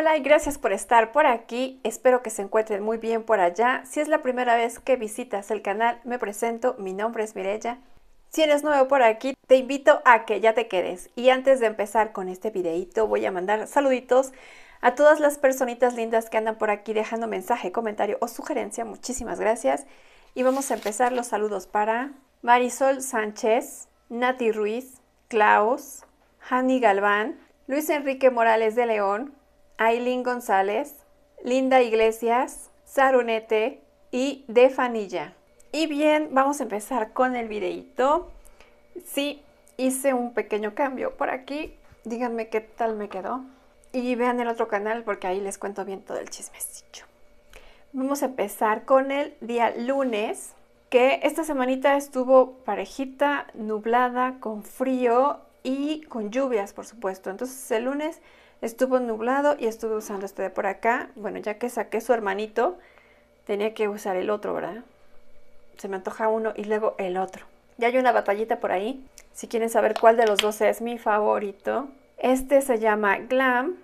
Hola y gracias por estar por aquí. Espero que se encuentren muy bien por allá. Si es la primera vez que visitas el canal, me presento. Mi nombre es Mirella. Si eres nuevo por aquí, te invito a que ya te quedes. Y antes de empezar con este videito, voy a mandar saluditos a todas las personitas lindas que andan por aquí dejando mensaje, comentario o sugerencia. Muchísimas gracias. Y vamos a empezar los saludos para Marisol Sánchez, Nati Ruiz, Klaus, Hani Galván, Luis Enrique Morales de León, Aileen González, Linda Iglesias, Sarunete y Defanilla. Y bien, vamos a empezar con el videíto. Sí, hice un pequeño cambio por aquí. Díganme qué tal me quedó. Y vean el otro canal porque ahí les cuento bien todo el chismecito. Vamos a empezar con el día lunes, que esta semanita estuvo parejita, nublada, con frío y con lluvias, por supuesto. Entonces el lunes estuvo nublado y estuve usando este de por acá. Bueno, ya que saqué su hermanito, tenía que usar el otro, ¿verdad? Se me antoja uno y luego el otro. Ya hay una batallita por ahí. Si quieren saber cuál de los dos es mi favorito. Este se llama Glam.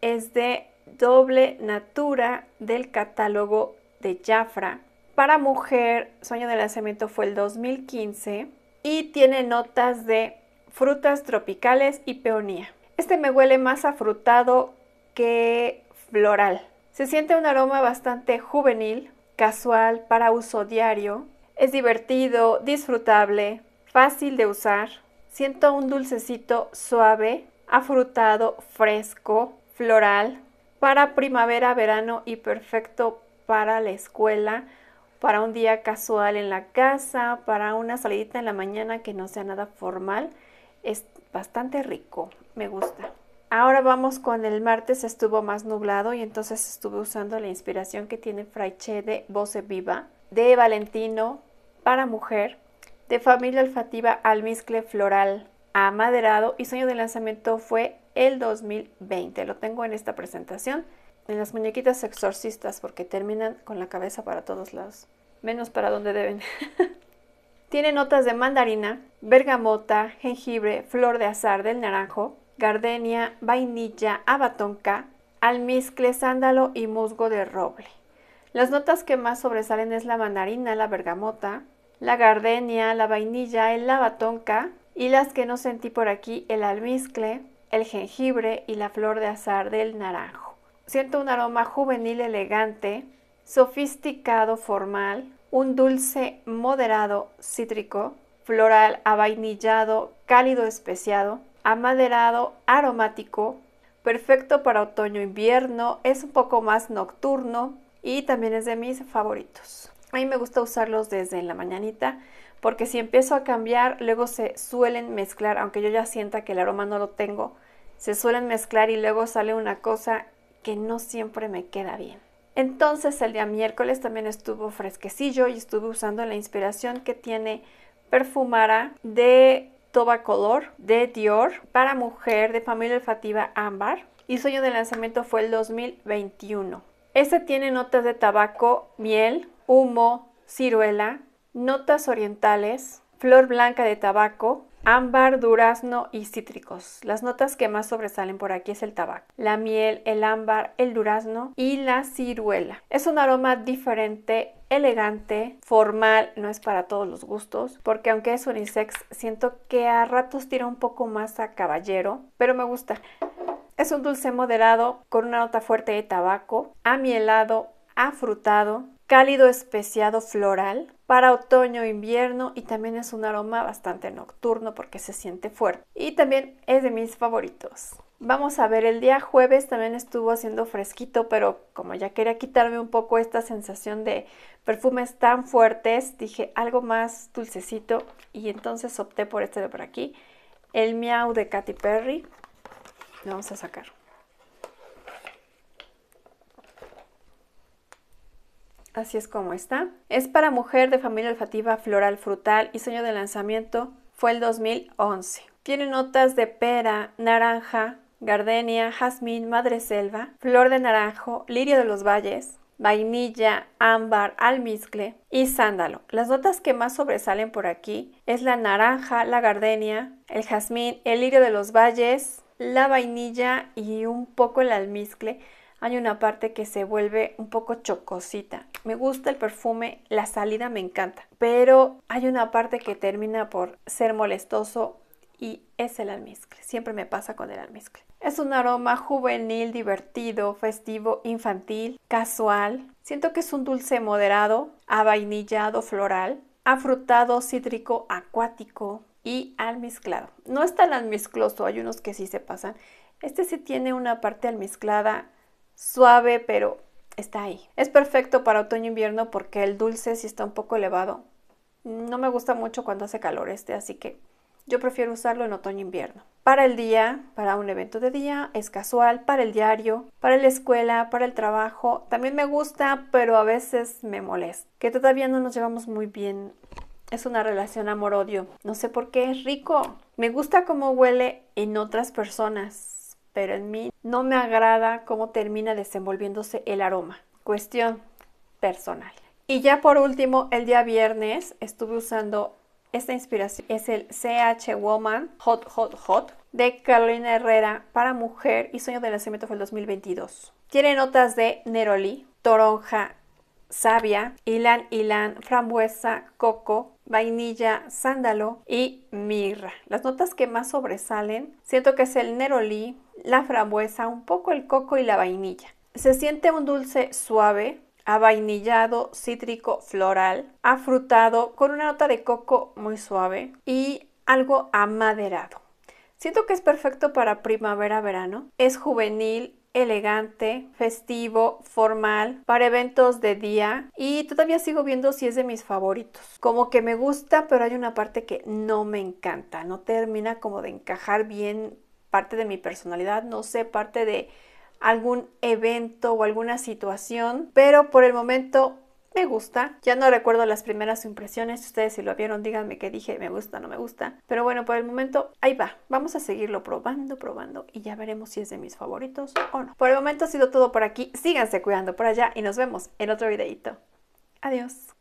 Es de doble natura del catálogo de Jafra. Para mujer, Sueño de lanzamiento fue el 2015 y tiene notas de frutas tropicales y peonía. Este me huele más afrutado que floral. Se siente un aroma bastante juvenil, casual, para uso diario. Es divertido, disfrutable, fácil de usar. Siento un dulcecito suave, afrutado, fresco, floral, para primavera, verano y perfecto para la escuela, para un día casual en la casa, para una salidita en la mañana que no sea nada formal es bastante rico, me gusta. Ahora vamos con el martes, estuvo más nublado y entonces estuve usando la inspiración que tiene Che de Voce Viva, de Valentino para mujer, de familia olfativa almizcle floral amaderado y sueño de lanzamiento fue el 2020. Lo tengo en esta presentación, en las muñequitas exorcistas porque terminan con la cabeza para todos lados, menos para donde deben. Tiene notas de mandarina, bergamota, jengibre, flor de azar del naranjo, gardenia, vainilla, abatonca, almizcle, sándalo y musgo de roble. Las notas que más sobresalen es la mandarina, la bergamota, la gardenia, la vainilla, el abatonca y las que no sentí por aquí, el almizcle, el jengibre y la flor de azar del naranjo. Siento un aroma juvenil elegante, sofisticado, formal, un dulce moderado cítrico, floral avainillado, cálido especiado, amaderado, aromático, perfecto para otoño-invierno, es un poco más nocturno y también es de mis favoritos. A mí me gusta usarlos desde la mañanita porque si empiezo a cambiar, luego se suelen mezclar, aunque yo ya sienta que el aroma no lo tengo, se suelen mezclar y luego sale una cosa que no siempre me queda bien. Entonces el día miércoles también estuvo fresquecillo y estuve usando la inspiración que tiene Perfumara de Toba Color de Dior para mujer de familia olfativa ámbar y su año de lanzamiento fue el 2021. Este tiene notas de tabaco, miel, humo, ciruela, notas orientales, flor blanca de tabaco, ámbar, durazno y cítricos. Las notas que más sobresalen por aquí es el tabaco, la miel, el ámbar, el durazno y la ciruela. Es un aroma diferente elegante, formal, no es para todos los gustos, porque aunque es unisex, siento que a ratos tira un poco más a caballero, pero me gusta. Es un dulce moderado con una nota fuerte de tabaco, amielado, afrutado, cálido especiado floral, para otoño, invierno y también es un aroma bastante nocturno porque se siente fuerte. Y también es de mis favoritos. Vamos a ver, el día jueves también estuvo haciendo fresquito, pero como ya quería quitarme un poco esta sensación de perfumes tan fuertes, dije algo más dulcecito y entonces opté por este de por aquí, el Miau de Katy Perry. Lo vamos a sacar. Así es como está. Es para mujer de familia olfativa floral frutal y sueño de lanzamiento fue el 2011. Tiene notas de pera, naranja, gardenia, jazmín, madreselva, flor de naranjo, lirio de los valles, vainilla, ámbar, almizcle y sándalo. Las notas que más sobresalen por aquí es la naranja, la gardenia, el jazmín, el lirio de los valles, la vainilla y un poco el almizcle hay una parte que se vuelve un poco chocosita. Me gusta el perfume, la salida me encanta, pero hay una parte que termina por ser molestoso y es el almizcle. Siempre me pasa con el almizcle. Es un aroma juvenil, divertido, festivo, infantil, casual. Siento que es un dulce moderado, avainillado, floral, afrutado, cítrico, acuático y almizclado. No es tan almizcloso, hay unos que sí se pasan. Este sí tiene una parte almizclada suave, pero está ahí. Es perfecto para otoño-invierno porque el dulce sí está un poco elevado. No me gusta mucho cuando hace calor este, así que yo prefiero usarlo en otoño-invierno. Para el día, para un evento de día, es casual, para el diario, para la escuela, para el trabajo. También me gusta, pero a veces me molesta. Que todavía no nos llevamos muy bien. Es una relación amor-odio. No sé por qué es rico. Me gusta cómo huele en otras personas, pero en mí no me agrada cómo termina desenvolviéndose el aroma. Cuestión personal. Y ya por último, el día viernes estuve usando esta inspiración. Es el CH Woman Hot Hot Hot de Carolina Herrera para Mujer y Sueño de Nacimiento fue el 2022. Tiene notas de Neroli, toronja, savia, ilan ilan, frambuesa, coco, vainilla, sándalo y mirra. Las notas que más sobresalen siento que es el neroli, la frambuesa, un poco el coco y la vainilla. Se siente un dulce suave, avainillado, cítrico, floral, afrutado, con una nota de coco muy suave y algo amaderado. Siento que es perfecto para primavera-verano. Es juvenil, elegante, festivo, formal, para eventos de día y todavía sigo viendo si es de mis favoritos. Como que me gusta, pero hay una parte que no me encanta, no termina como de encajar bien parte de mi personalidad, no sé, parte de algún evento o alguna situación, pero por el momento me gusta. Ya no recuerdo las primeras impresiones. Ustedes si lo vieron, díganme qué dije, me gusta, no me gusta. Pero bueno, por el momento, ahí va. Vamos a seguirlo probando, probando y ya veremos si es de mis favoritos o no. Por el momento ha sido todo por aquí. Síganse cuidando por allá y nos vemos en otro videito. Adiós.